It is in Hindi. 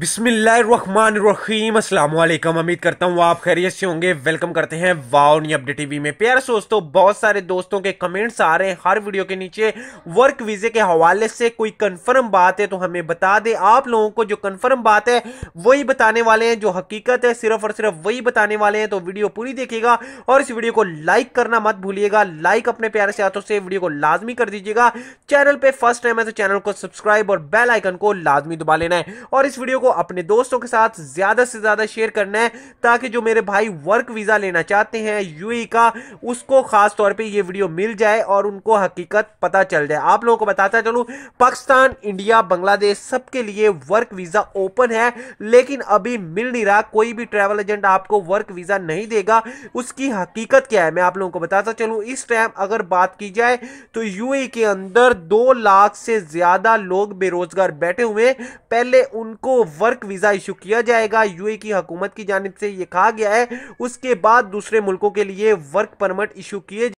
बिस्मिल्लाम असलम उम्मीद करता हूँ आप खैरियत से होंगे वेलकम करते हैं वाओनी अपडेट टीवी में प्यार दोस्तों बहुत सारे दोस्तों के कमेंट्स आ रहे हैं हर वीडियो के नीचे वर्क वीज़े के हवाले से कोई कन्फर्म बात है तो हमें बता दे आप लोगों को जो कन्फर्म बात है वही बताने वाले हैं जो हकीकत है सिर्फ और सिर्फ वही बताने वाले हैं तो वीडियो पूरी देखिएगा और इस वीडियो को लाइक करना मत भूलिएगा लाइक अपने प्यारे से हाथों से वीडियो को लाजमी कर दीजिएगा चैनल पर फर्स्ट टाइम है तो चैनल को सब्सक्राइब और बेल आइकन को लाजमी दबा लेना है और इस वीडियो को को अपने दोस्तों के साथ ज़्यादा से ज़्यादा शेयर करना है ताकि जो मेरे भाई वर्क वीज़ा लेना चाहते हैं यूई e का उसको ख़ास तौर पर ये वीडियो मिल जाए और उनको हकीकत पता चल जाए आप लोगों को बताता चलू पाकिस्तान इंडिया बांग्लादेश सबके लिए वर्क वीज़ा ओपन है लेकिन अभी मिल नहीं रहा कोई भी ट्रेवल एजेंट आपको वर्क वीज़ा नहीं देगा उसकी हकीकत क्या है मैं आप लोगों को बताता चलू इस टाइम अगर बात की जाए तो यूए e के अंदर दो लाख से ज़्यादा लोग बेरोजगार बैठे हुए पहले उनको वर्क वीज़ा इशू किया जाएगा यूए की हुकूमत की जानब से ये कहा गया है उसके बाद दूसरे मुल्कों के लिए वर्क परमिट इशू किए